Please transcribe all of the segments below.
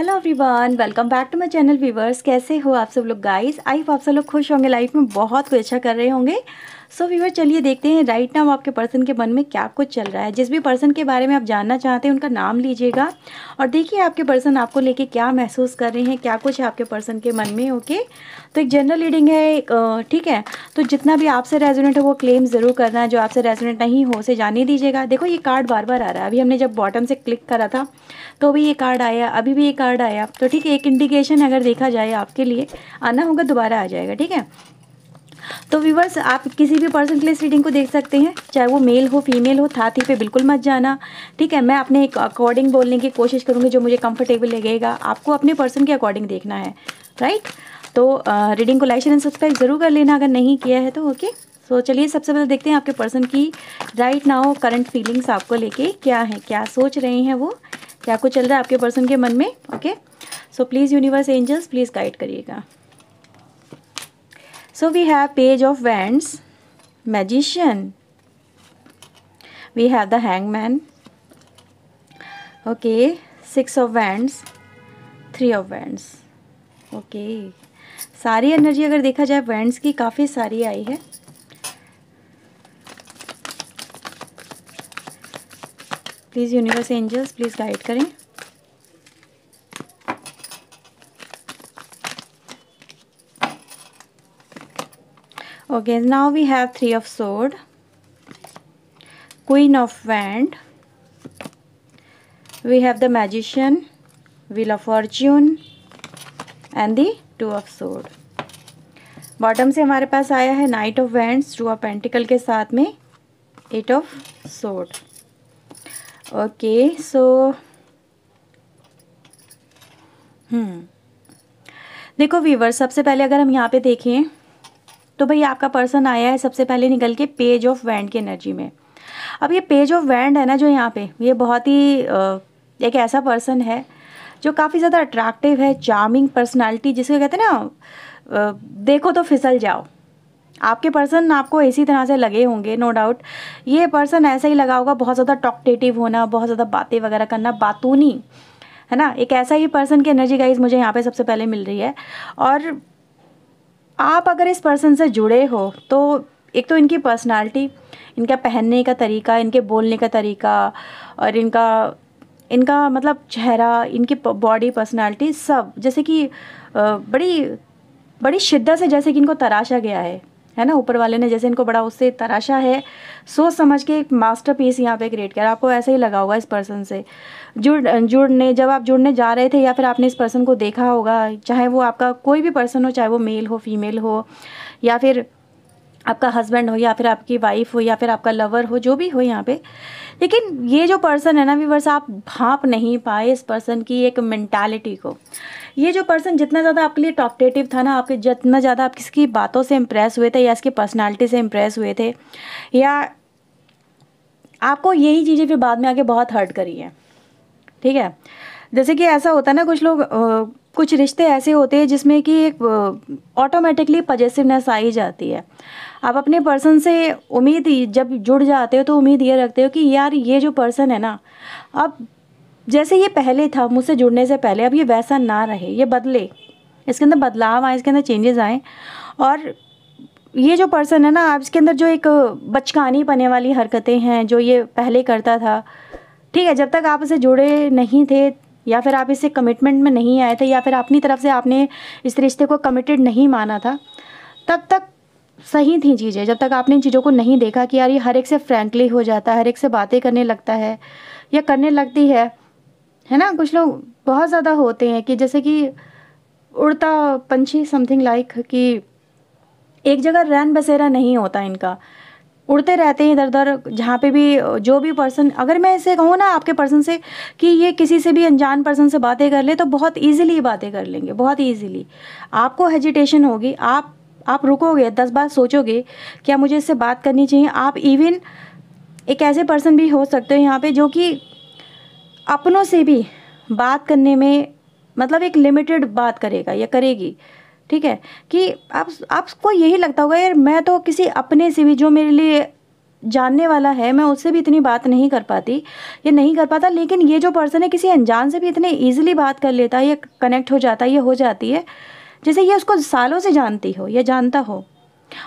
hello everyone welcome back to my channel viewers कैसे हो आप सब लोग गाइस आई होप आप सब लोग खुश होंगे लाइफ में बहुत कुछ अच्छा कर रहे होंगे सो व्यूवर चलिए देखते हैं राइट नाउ आपके पर्सन के मन में क्या कुछ चल रहा है जिस भी पर्सन के बारे में आप जानना चाहते हैं उनका नाम लीजिएगा और देखिए आपके पर्सन आपको लेके क्या महसूस कर रहे हैं क्या कुछ है आपके पर्सन के मन में ओके तो एक जनरल रीडिंग है ठीक है तो जितना भी आपसे रेजोनेट हो वो क्लेम ज़रूर करना है जो आपसे रेजोनेट नहीं हो उसे जाने दीजिएगा देखो ये कार्ड बार बार आ रहा है अभी हमने जब बॉटम से क्लिक करा था तो भी ये कार्ड आया अभी भी ये कार्ड आया तो ठीक है एक इंडिकेशन अगर देखा जाए आपके लिए आना होगा दोबारा आ जाएगा ठीक है तो व्यूवर्स आप किसी भी पर्सन के लिए इस रीडिंग को देख सकते हैं चाहे वो मेल हो फीमेल हो था थी पे बिल्कुल मत जाना ठीक है मैं अपने एक अकॉर्डिंग बोलने की कोशिश करूँगी जो मुझे कंफर्टेबल लगेगा आपको अपने पर्सन के अकॉर्डिंग देखना है राइट तो रीडिंग को लाइक एंड सब्सक्राइब जरूर कर लेना अगर नहीं किया है तो ओके तो चलिए सबसे पहले देखते हैं आपके पर्सन की राइट नाउ करंट फीलिंग्स आपको लेके क्या है क्या सोच रहे हैं वो क्या कुछ चल रहा है आपके पर्सन के मन में okay so please universe angels please guide करिएगा so we have page of wands magician we have the hang man okay six of wands three of wands okay सारी एनर्जी अगर देखा जाए वैंड्स की काफ़ी सारी आई है please universe angels please guide करें okay now we have three of sword queen of wand we have the magician wheel of fortune and the two of सोड बॉटम से हमारे पास आया है knight of wand two of pentacle के साथ में eight of sword okay so hmm देखो वीवर सबसे पहले अगर हम यहाँ पे देखें तो भाई आपका पर्सन आया है सबसे पहले निकल के पेज ऑफ वैंड की एनर्जी में अब ये पेज ऑफ वैंड है ना जो यहाँ पे ये बहुत ही एक ऐसा पर्सन है जो काफ़ी ज़्यादा अट्रैक्टिव है चार्मिंग पर्सनालिटी जिसको कहते हैं ना देखो तो फिसल जाओ आपके पर्सन आपको इसी तरह से लगे होंगे नो डाउट ये पर्सन ऐसा ही लगा होगा बहुत ज़्यादा टॉकटेटिव होना बहुत ज़्यादा बातें वगैरह करना बातूनी है ना एक ऐसा ही पर्सन की एनर्जी गाइज मुझे यहाँ पे सबसे पहले मिल रही है और आप अगर इस पर्सन से जुड़े हो तो एक तो इनकी पर्सनैलिटी इनका पहनने का तरीका इनके बोलने का तरीका और इनका इनका मतलब चेहरा इनकी बॉडी पर्सनालिटी सब जैसे कि बड़ी बड़ी शिद्दत से जैसे कि इनको तराशा गया है है ना ऊपर वाले ने जैसे इनको बड़ा उससे तराशा है सोच समझ के एक मास्टर पीस यहाँ पर क्रिएट करा आपको ऐसा ही लगा होगा इस पर्सन से जुड़ जुड़ने जब आप जुड़ने जा रहे थे या फिर आपने इस पर्सन को देखा होगा चाहे वो आपका कोई भी पर्सन हो चाहे वो मेल हो फीमेल हो या फिर आपका हस्बैंड हो या फिर आपकी वाइफ हो या फिर आपका लवर हो जो भी हो यहाँ पे लेकिन ये जो पर्सन है ना वीवर्स आप भाप नहीं पाए इस पर्सन की एक मेंटालिटी को ये जो पर्सन जितना ज़्यादा आपके लिए टॉपटेटिव था ना आपके जितना ज़्यादा आप किसकी बातों से इम्प्रेस हुए थे या इसकी पर्सनैलिटी से इम्प्रेस हुए थे या आपको यही चीज़ें फिर बाद में आके बहुत हर्ट करी है ठीक है जैसे कि ऐसा होता है ना कुछ लोग कुछ रिश्ते ऐसे होते हैं जिसमें कि एक ऑटोमेटिकली पजेसिवनेस आ ही जाती है आप अपने पर्सन से उम्मीद जब जुड़ जाते हो तो उम्मीद ये रखते हो कि यार ये जो पर्सन है ना अब जैसे ये पहले था मुझसे जुड़ने से पहले अब ये वैसा ना रहे ये बदले इसके अंदर बदलाव आए इसके अंदर चेंजेस आए और ये जो पर्सन है ना आप इसके अंदर जो एक बचकानी पने वाली हरकतें हैं जो ये पहले करता था ठीक है जब तक आप इसे जुड़े नहीं थे या फिर आप इसे कमिटमेंट में नहीं आए थे या फिर अपनी तरफ से आपने इस रिश्ते को कमिटेड नहीं माना था तब तक सही थी चीज़ें जब तक आपने इन चीज़ों को नहीं देखा कि यार ये हर एक से फ्रेंकली हो जाता है हर एक से बातें करने लगता है या करने लगती है है ना कुछ लोग बहुत ज़्यादा होते हैं कि जैसे कि उड़ता पंछी समथिंग लाइक कि एक जगह रैन बसेरा नहीं होता इनका उड़ते रहते हैं इधर उधर जहाँ पे भी जो भी पर्सन अगर मैं ऐसे कहूँ ना आपके पर्सन से कि ये किसी से भी अनजान पर्सन से बातें कर ले तो बहुत ईजिली बातें कर लेंगे बहुत ईजिली आपको हेजिटेशन होगी आप आप रुकोगे दस बार सोचोगे क्या मुझे इससे बात करनी चाहिए आप इवन एक ऐसे पर्सन भी हो सकते हो यहाँ पे जो कि अपनों से भी बात करने में मतलब एक लिमिटेड बात करेगा या करेगी ठीक है कि आप आपको यही लगता होगा यार मैं तो किसी अपने से भी जो मेरे लिए जानने वाला है मैं उससे भी इतनी बात नहीं कर पाती ये नहीं कर पाता लेकिन ये जो पर्सन है किसी अनजान से भी इतने ईजिली बात कर लेता है या कनेक्ट हो जाता है ये हो जाती है जैसे ये उसको सालों से जानती हो या जानता हो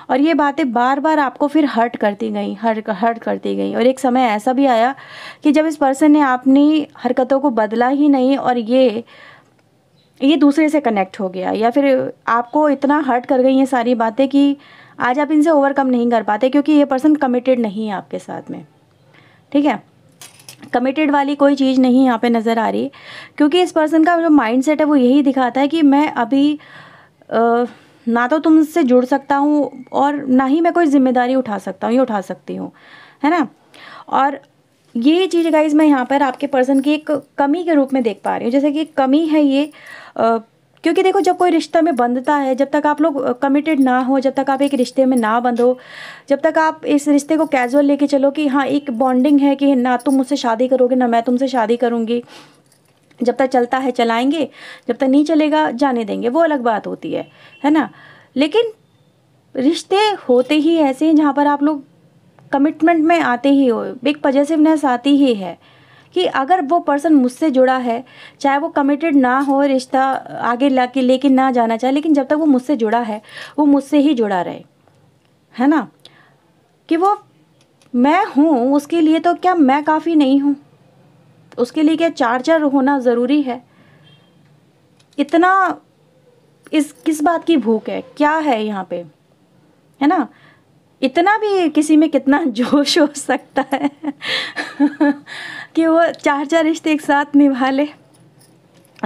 और ये बातें बार बार आपको फिर हर्ट करती गई हर हर्ट करती गई और एक समय ऐसा भी आया कि जब इस पर्सन ने अपनी हरकतों को बदला ही नहीं और ये ये दूसरे से कनेक्ट हो गया या फिर आपको इतना हर्ट कर गई ये सारी बातें कि आज आप इनसे ओवरकम नहीं कर पाते क्योंकि ये पर्सन कमिटेड नहीं है आपके साथ में ठीक है कमिटेड वाली कोई चीज़ नहीं यहाँ पे नज़र आ रही क्योंकि इस पर्सन का जो माइंड सेट है वो यही दिखाता है कि मैं अभी आ, ना तो तुमसे जुड़ सकता हूँ और ना ही मैं कोई जिम्मेदारी उठा सकता हूँ ये उठा सकती हूँ है ना और ये चीज़ गाइज मैं यहाँ पर आपके पर्सन की एक कमी के रूप में देख पा रही हूँ जैसे कि कमी है ये आ, क्योंकि देखो जब कोई रिश्ता में बंधता है जब तक आप लोग कमिटेड ना हो जब तक आप एक रिश्ते में ना बंधो जब तक आप इस रिश्ते को कैजुअल लेके चलो कि हाँ एक बॉन्डिंग है कि ना तुम मुझसे शादी करोगे ना मैं तुमसे शादी करूँगी जब तक चलता है चलाएंगे जब तक नहीं चलेगा जाने देंगे वो अलग बात होती है है ना लेकिन रिश्ते होते ही ऐसे हैं जहाँ पर आप लोग कमिटमेंट में आते ही हो एक पजेसिवनेस आती ही है कि अगर वो पर्सन मुझसे जुड़ा है चाहे वो कमिटेड ना हो रिश्ता आगे ला के लेके ना जाना चाहे लेकिन जब तक वो मुझसे जुड़ा है वो मुझसे ही जुड़ा रहे है ना कि वो मैं हूँ उसके लिए तो क्या मैं काफ़ी नहीं हूँ उसके लिए क्या चार्जर होना ज़रूरी है इतना इस किस बात की भूख है क्या है यहाँ पे है ना इतना भी किसी में कितना जोश हो सकता है कि वो चार चार रिश्ते एक साथ निभा ले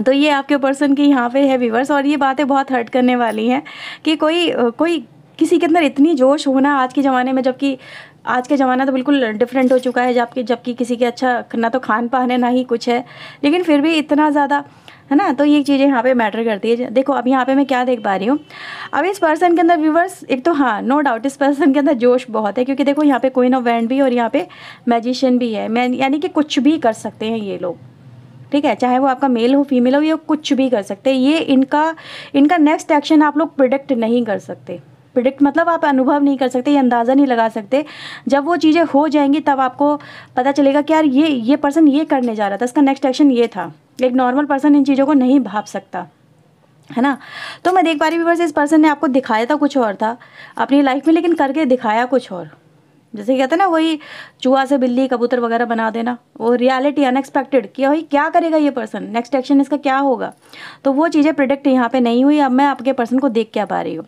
तो ये आपके पर्सन की यहाँ पे है व्यूवर्स और ये बातें बहुत हर्ट करने वाली हैं कि कोई कोई किसी के अंदर इतनी जोश होना आज के ज़माने में जबकि आज का ज़माना तो बिल्कुल डिफरेंट हो चुका है जबकि जबकि किसी के अच्छा ना तो खान पान है ना ही कुछ है लेकिन फिर भी इतना ज़्यादा है ना तो ये चीज़ें यहाँ पे मैटर करती है देखो अब यहाँ पे मैं क्या देख पा रही हूँ अब इस पर्सन के अंदर व्यूवर्स एक तो हाँ नो डाउट इस पर्सन के अंदर जोश बहुत है क्योंकि देखो यहाँ पे कोई ना वैंड भी और यहाँ पे मैजिशियन भी है मैं यानी कि कुछ भी कर सकते हैं ये लोग ठीक है चाहे वो आपका मेल हो फीमेल हो ये कुछ भी कर सकते हैं ये इनका इनका नेक्स्ट एक्शन आप लोग प्रोडक्ट नहीं कर सकते प्रिडिक्ट मतलब आप अनुभव नहीं कर सकते ये अंदाज़ा नहीं लगा सकते जब वो चीज़ें हो जाएंगी तब आपको पता चलेगा कि यार ये ये पर्सन ये करने जा रहा था इसका नेक्स्ट एक्शन ये था एक नॉर्मल पर्सन इन चीज़ों को नहीं भाप सकता है ना तो मैं देख पा रही हूँ इस पर्सन ने आपको दिखाया था कुछ और था अपनी लाइफ में लेकिन करके दिखाया कुछ और जैसे कहते हैं ना वही चूहा से बिल्ली कबूतर वगैरह बना देना वो रियलिटी अनएक्सपेक्टेड कि भाई क्या करेगा ये पर्सन नेक्स्ट एक्शन इसका क्या होगा तो वो चीज़ें प्रिडिक्ट यहाँ पे नहीं हुई अब मैं आपके पर्सन को देख क्या पा रही हूँ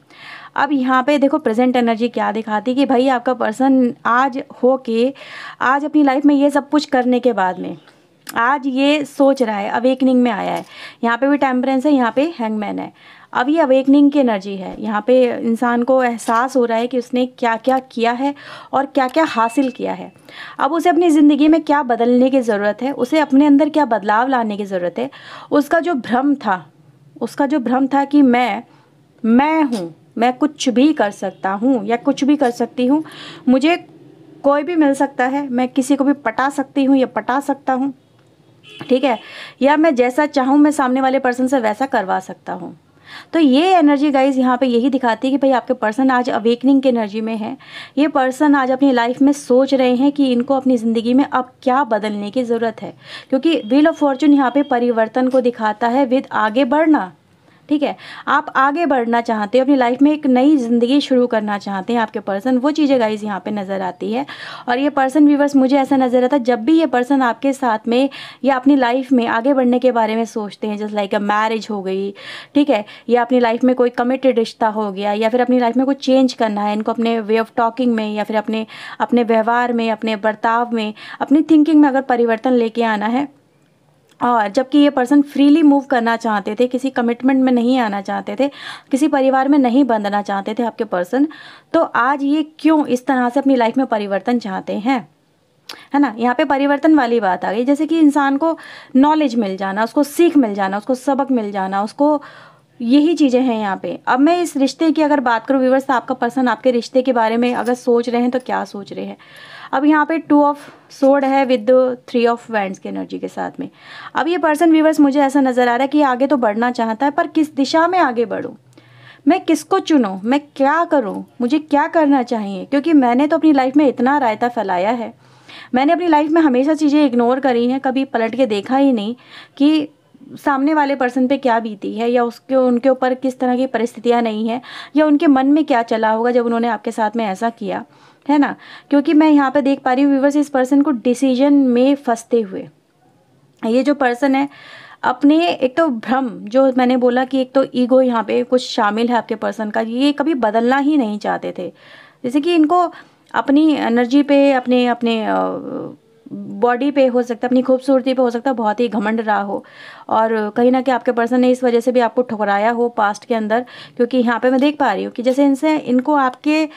अब यहाँ पे देखो प्रेजेंट एनर्जी क्या दिखाती है कि भाई आपका पर्सन आज हो के आज अपनी लाइफ में ये सब कुछ करने के बाद में आज ये सोच रहा है अवेकनिंग में आया है यहाँ पे भी टेम्परेंस है यहाँ पे हैंगमैन है अब ये अवेकनिंग की एनर्जी है यहाँ पे इंसान को एहसास हो रहा है कि उसने क्या क्या किया है और क्या क्या हासिल किया है अब उसे अपनी ज़िंदगी में क्या बदलने की ज़रूरत है उसे अपने अंदर क्या बदलाव लाने की ज़रूरत है उसका जो भ्रम था उसका जो भ्रम था कि मैं मैं हूँ मैं कुछ भी कर सकता हूँ या कुछ भी कर सकती हूँ मुझे कोई भी मिल सकता है मैं किसी को भी पटा सकती हूँ या पटा सकता हूँ ठीक है या मैं जैसा चाहूँ मैं सामने वाले पर्सन से वैसा करवा सकता हूँ तो ये एनर्जी गाइज यहाँ पे यही दिखाती है कि भाई आपके पर्सन आज अवेकनिंग की एनर्जी में है ये पर्सन आज अपनी लाइफ में सोच रहे हैं कि इनको अपनी ज़िंदगी में अब क्या बदलने की ज़रूरत है क्योंकि व्हील ऑफ फॉर्चून यहाँ पे परिवर्तन को दिखाता है विद आगे बढ़ना ठीक है आप आगे बढ़ना चाहते हो अपनी लाइफ में एक नई ज़िंदगी शुरू करना चाहते हैं आपके पर्सन वो चीज़ें गाइज यहाँ पे नज़र आती है और ये पर्सन व्यूवर्स मुझे ऐसा नज़र आता है जब भी ये पर्सन आपके साथ में या अपनी लाइफ में आगे बढ़ने के बारे में सोचते हैं जैसे लाइक अ मैरिज हो गई ठीक है या अपनी लाइफ में कोई कमिटेड रिश्ता हो गया या फिर अपनी लाइफ में कुछ चेंज करना है इनको अपने वे ऑफ टॉकिंग में या फिर अपने अपने व्यवहार में अपने बर्ताव में अपनी थिंकिंग में अगर परिवर्तन लेके आना है और जबकि ये पर्सन फ्रीली मूव करना चाहते थे किसी कमिटमेंट में नहीं आना चाहते थे किसी परिवार में नहीं बंधना चाहते थे आपके पर्सन तो आज ये क्यों इस तरह से अपनी लाइफ में परिवर्तन चाहते हैं है ना यहाँ पे परिवर्तन वाली बात आ गई जैसे कि इंसान को नॉलेज मिल जाना उसको सीख मिल जाना उसको सबक मिल जाना उसको यही चीज़ें हैं यहाँ पे अब मैं इस रिश्ते की अगर बात करूँ विवर्स आपका पर्सन आपके रिश्ते के बारे में अगर सोच रहे हैं तो क्या सोच रहे हैं अब यहाँ पे टू ऑफ सोड है विद थ्री ऑफ वैंड्स की एनर्जी के साथ में अब ये पर्सन व्यूवर्स मुझे ऐसा नज़र आ रहा है कि आगे तो बढ़ना चाहता है पर किस दिशा में आगे बढ़ूँ मैं किसको चुनूँ मैं क्या करूँ मुझे क्या करना चाहिए क्योंकि मैंने तो अपनी लाइफ में इतना रायता फैलाया है मैंने अपनी लाइफ में हमेशा चीज़ें इग्नोर करी हैं कभी पलट के देखा ही नहीं कि सामने वाले पर्सन पे क्या बीती है या उसके उनके ऊपर किस तरह की परिस्थितियाँ नहीं है या उनके मन में क्या चला होगा जब उन्होंने आपके साथ में ऐसा किया है ना क्योंकि मैं यहाँ पे देख पा रही हूँ व्यूवर्स इस पर्सन को डिसीजन में फंसते हुए ये जो पर्सन है अपने एक तो भ्रम जो मैंने बोला कि एक तो ईगो यहाँ पे कुछ शामिल है आपके पर्सन का ये कभी बदलना ही नहीं चाहते थे जैसे कि इनको अपनी एनर्जी पे अपने अपने बॉडी पे हो सकता है अपनी खूबसूरती पे हो सकता है बहुत ही घमंड रहा हो और कहीं ना कहीं आपके पर्सन ने इस वजह से भी आपको ठुकराया हो पास्ट के अंदर क्योंकि यहाँ पे मैं देख पा रही हूँ कि जैसे इनसे इनको आपके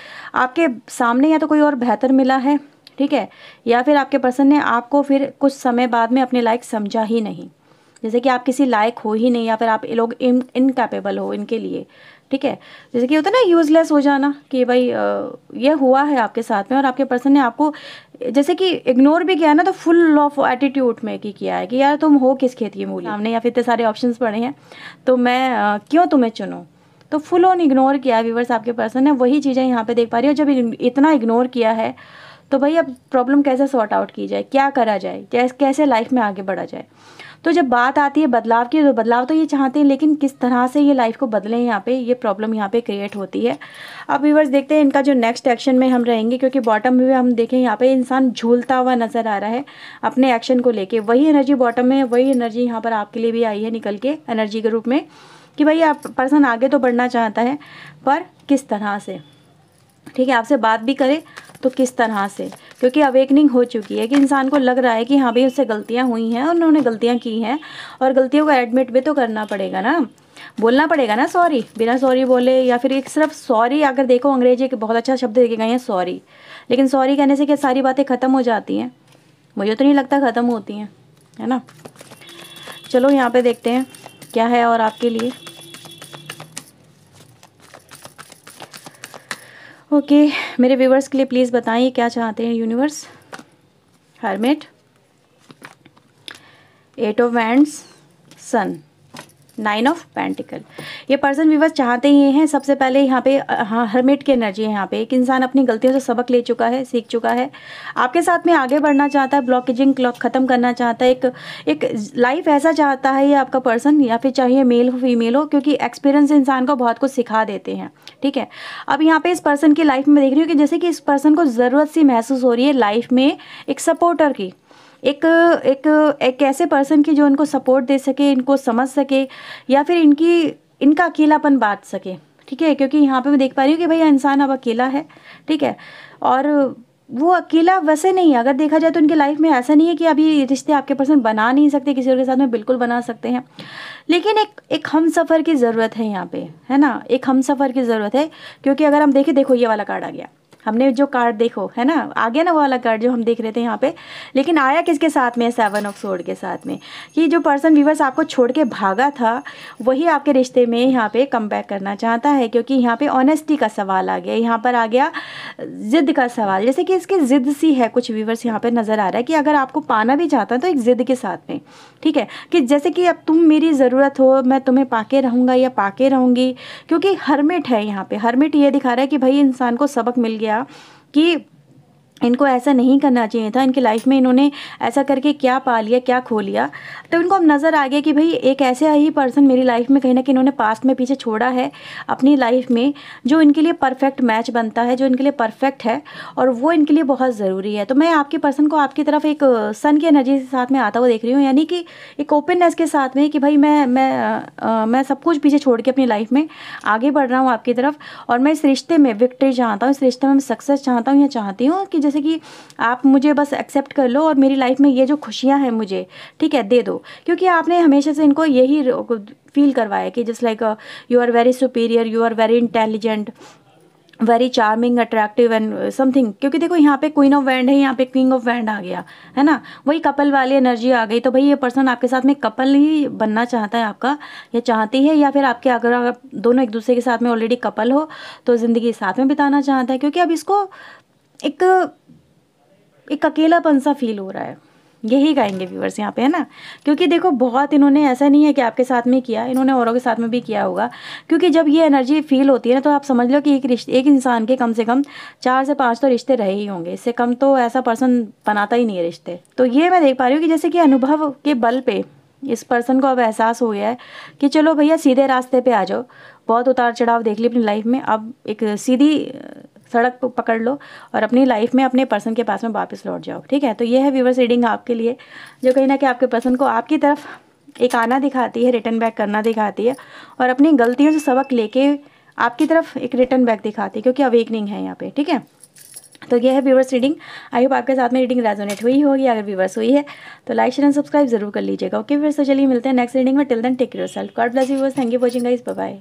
आपके सामने या तो कोई और बेहतर मिला है ठीक है या फिर आपके पर्सन ने आपको फिर कुछ समय बाद में अपने लायक समझा ही नहीं जैसे कि आप किसी लायक हो ही नहीं या फिर आप लोग इनकैपेबल हो इनके लिए ठीक है जैसे कि होता है ना यूज़लेस हो जाना कि भाई ये हुआ है आपके साथ में और आपके पर्सन ने आपको जैसे कि इग्नोर भी किया ना तो फुल ऑफ एटीट्यूड में कि किया है कि यार तुम हो किस खेत की मूल हमने या फिर इतने सारे ऑप्शंस पड़े हैं तो मैं क्यों तुम्हें चुनूँ तो फुल ऑन इग्नोर किया है व्यूवर्स आपके पर्सन ने वही चीज़ें यहाँ पर देख पा रही हो जब इतना इग्नोर किया है तो भाई अब प्रॉब्लम कैसे सॉर्ट आउट की जाए क्या करा जाए कैसे लाइफ में आगे बढ़ा जाए तो जब बात आती है बदलाव की तो बदलाव तो ये चाहते हैं लेकिन किस तरह से ये लाइफ को बदलें यहाँ पे ये प्रॉब्लम यहाँ पे क्रिएट होती है अब व्यूवर्स देखते हैं इनका जो नेक्स्ट एक्शन में हम रहेंगे क्योंकि बॉटम में हम देखें यहाँ पे इंसान झूलता हुआ नज़र आ रहा है अपने एक्शन को लेके वही एनर्जी बॉटम में वही एनर्जी यहाँ पर आपके लिए भी आई है निकल के एनर्जी के रूप में कि भाई आप पर्सन आगे तो बढ़ना चाहता है पर किस तरह से ठीक है आपसे बात भी करें तो किस तरह से क्योंकि अवेकनिंग हो चुकी है कि इंसान को लग रहा है कि हाँ भाई उससे गलतियाँ हुई हैं और उन्होंने गलतियाँ की हैं और गलतियों को एडमिट भी तो करना पड़ेगा ना बोलना पड़ेगा ना सॉरी बिना सॉरी बोले या फिर एक सिर्फ सॉरी अगर देखो अंग्रेजी के बहुत अच्छा शब्द देखे गए हैं सॉरी लेकिन सॉरी कहने से क्या सारी बातें ख़त्म हो जाती हैं मुझे तो नहीं लगता ख़त्म होती हैं है ना चलो यहाँ पे देखते हैं क्या है और आपके लिए ओके okay, मेरे व्यूवर्स के लिए प्लीज़ बताएं क्या चाहते हैं universe hermit eight of wand sun nine of pentacle ये पर्सन विवर्स चाहते ही हैं सबसे पहले यहाँ पे हाँ हरमेट की एनर्जी है यहाँ पे एक इंसान अपनी गलतियों से सबक ले चुका है सीख चुका है आपके साथ में आगे बढ़ना चाहता है ब्लॉकेजिंग क्लॉक ख़त्म करना चाहता है एक एक लाइफ ऐसा चाहता है ये आपका पर्सन या फिर चाहिए मेल हो फीमेल हो क्योंकि एक्सपीरियंस इंसान को बहुत कुछ सिखा देते हैं ठीक है अब यहाँ पर इस पर्सन की लाइफ में देख रही हूँ कि जैसे कि इस पर्सन को ज़रूरत सी महसूस हो रही है लाइफ में एक सपोर्टर की एक एक एक ऐसे पर्सन की जो इनको सपोर्ट दे सके इनको समझ सके या फिर इनकी इनका अकेलापन बांट सके ठीक है क्योंकि यहाँ पे मैं देख पा रही हूँ कि भैया इंसान अब अकेला है ठीक है और वो अकेला वैसे नहीं है अगर देखा जाए तो इनके लाइफ में ऐसा नहीं है कि अभी रिश्ते आपके पर्सन बना नहीं सकते किसी और के साथ में बिल्कुल बना सकते हैं लेकिन एक एक हम सफ़र की ज़रूरत है यहाँ पे है ना एक हम सफ़र की ज़रूरत है क्योंकि अगर हम देखें देखो ये वाला कार्ड आ गया हमने जो कार्ड देखो है ना आ गया ना वो वाला कार्ड जो हम देख रहे थे यहाँ पे लेकिन आया किसके साथ में सेवन ऑफ सोड के साथ में कि जो पर्सन व्यूवर्स आपको छोड़ के भागा था वही आपके रिश्ते में यहाँ पे कम करना चाहता है क्योंकि यहाँ पे ऑनेस्टी का सवाल आ गया यहाँ पर आ गया ज़िद का सवाल जैसे कि इसकी ज़िद सी है कुछ व्यूवर्स यहाँ पर नज़र आ रहा है कि अगर आपको पाना भी चाहता है तो एक ज़िद के साथ में ठीक है कि जैसे कि अब तुम मेरी ज़रूरत हो मैं तुम्हें पाके रहूँगा या पाके रहूँगी क्योंकि हरमिट है यहाँ पर हरमिट ये दिखा रहा है कि भाई इंसान को सबक मिल गया गया कि इनको ऐसा नहीं करना चाहिए था इनकी लाइफ में इन्होंने ऐसा करके क्या पा लिया क्या खो लिया तो इनको अब नज़र आ गया कि भाई एक ऐसे ही पर्सन मेरी लाइफ में कहीं ना कहीं इन्होंने पास्ट में पीछे छोड़ा है अपनी लाइफ में जो इनके लिए परफेक्ट मैच बनता है जो इनके लिए परफेक्ट है और वो इनके लिए बहुत ज़रूरी है तो मैं आपके पर्सन को आपकी तरफ एक सन की एनर्जी के साथ में आता हुआ देख रही हूँ यानी कि एक ओपननेस के साथ में कि भाई मैं मैं मैं सब कुछ पीछे छोड़ के अपनी लाइफ में आगे बढ़ रहा हूँ आपकी तरफ और मैं इस रिश्ते में विक्ट्री चाहता हूँ इस रिश्ते में सक्सेस चाहता हूँ या चाहती हूँ कि जैसे कि आप मुझे बस एक्सेप्ट कर लो और मेरी लाइफ में ये जो खुशियाँ हैं मुझे ठीक है दे दो क्योंकि आपने हमेशा से इनको यही फील करवाया कि just like you are very superior you are very intelligent very charming attractive and something क्योंकि देखो यहाँ पे क्वीन ऑफ वैंड है यहाँ पे किंग ऑफ वैंड आ गया है ना वही कपल वाली एनर्जी आ गई तो भाई ये पर्सन आपके साथ में कपल ही बनना चाहता है आपका या चाहती है या फिर आपके अगर आप दोनों एक दूसरे के साथ में ऑलरेडी कपल हो तो ज़िंदगी साथ में बिताना चाहता है क्योंकि अब इसको एक एक अकेलापन सा फील हो रहा है यही गाएंगे व्यूवर्स यहाँ पे है ना क्योंकि देखो बहुत इन्होंने ऐसा नहीं है कि आपके साथ में किया इन्होंने औरों के साथ में भी किया होगा क्योंकि जब ये एनर्जी फील होती है ना तो आप समझ लो कि एक रिश्ते एक इंसान के कम से कम चार से पाँच तो रिश्ते रहे ही होंगे इससे कम तो ऐसा पर्सन बनाता ही नहीं है रिश्ते तो ये मैं देख पा रही हूँ कि जैसे कि अनुभव के बल पर इस पर्सन को अब एहसास हो गया है कि चलो भैया सीधे रास्ते पर आ जाओ बहुत उतार चढ़ाव देख ली अपनी लाइफ में अब एक सीधी सड़क पकड़ लो और अपनी लाइफ में अपने पर्सन के पास में वापस लौट जाओ ठीक है तो ये है व्यूवर्स रीडिंग आपके लिए जो कहीं ना कि आपके पर्सन को आपकी तरफ एक आना दिखाती है रिटर्न बैक करना दिखाती है और अपनी गलतियों से सबक लेके आपकी तरफ एक रिटर्न बैक दिखाती है क्योंकि अवेकनिंग है यहाँ पे ठीक है तो यह है व्यूवर्स रीडिंग आई होप आपके साथ में रीडिंग रेजोनेट हुई होगी अगर व्यूवर्स हुई है तो लाइक शेयर एंड सब्सक्राइब जरूर कर लीजिएगा ओके व्यूवर्स से चलिए मिलते हैं नेक्स्ट रीडिंग में till then take yourself god bless viewers thank you watching guys bye